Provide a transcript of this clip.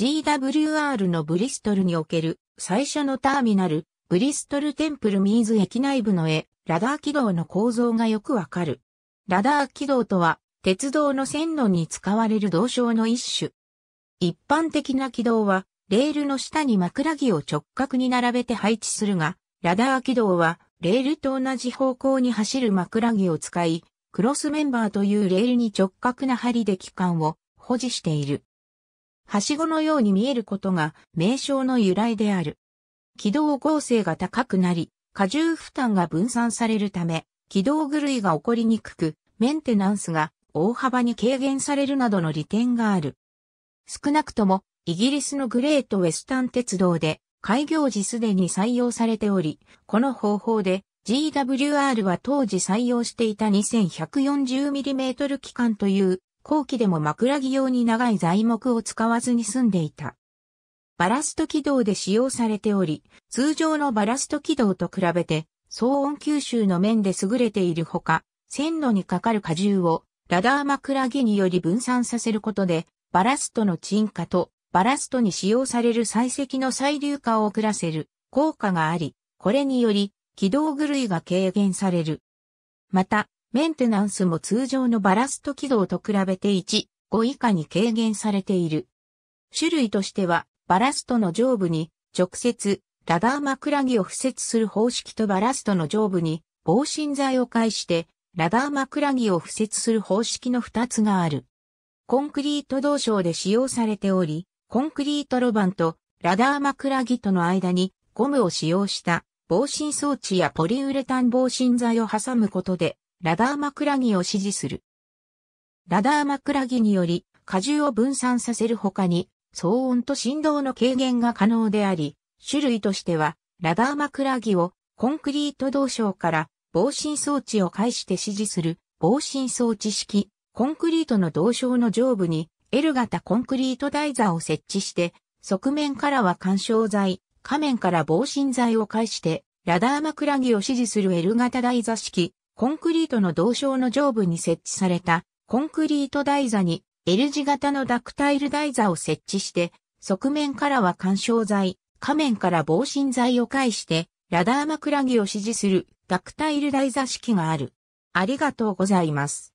GWR のブリストルにおける最初のターミナル、ブリストルテンプルミーズ駅内部の絵、ラダー軌道の構造がよくわかる。ラダー軌道とは、鉄道の線路に使われる道床の一種。一般的な軌道は、レールの下に枕木を直角に並べて配置するが、ラダー軌道は、レールと同じ方向に走る枕木を使い、クロスメンバーというレールに直角な針で機関を保持している。はしごのように見えることが名称の由来である。軌道合成が高くなり、荷重負担が分散されるため、軌道狂いが起こりにくく、メンテナンスが大幅に軽減されるなどの利点がある。少なくとも、イギリスのグレートウェスタン鉄道で、開業時すでに採用されており、この方法で GWR は当時採用していた 2140mm 機関という後期でも枕木用に長い材木を使わずに済んでいた。バラスト軌道で使用されており、通常のバラスト軌道と比べて、騒音吸収の面で優れているほか、線路にかかる荷重をラダー枕木により分散させることで、バラストの沈下とバラストに使用される採石の再流化を遅らせる効果があり、これにより軌道狂いが軽減される。また、メンテナンスも通常のバラスト軌道と比べて1、5以下に軽減されている。種類としては、バラストの上部に直接ラダー枕木を付設する方式とバラストの上部に防振材を介してラダー枕木を付設する方式の2つがある。コンクリート同床で使用されており、コンクリート路盤とラダー枕木との間にゴムを使用した防振装置やポリウレタン防振材を挟むことでラダー枕木を支持する。ラダー枕木により荷重を分散させる他に騒音と振動の軽減が可能であり、種類としてはラダー枕木をコンクリート同床から防振装置を介して支持する防振装置式コンクリートの同床の上部に L 型コンクリート台座を設置して側面からは干渉材、下面から防振材を介してラダー枕木を支持する L 型台座式コンクリートの銅床の上部に設置されたコンクリート台座に L 字型のダクタイル台座を設置して、側面からは干渉材、下面から防振材を介して、ラダー枕木を支持するダクタイル台座式がある。ありがとうございます。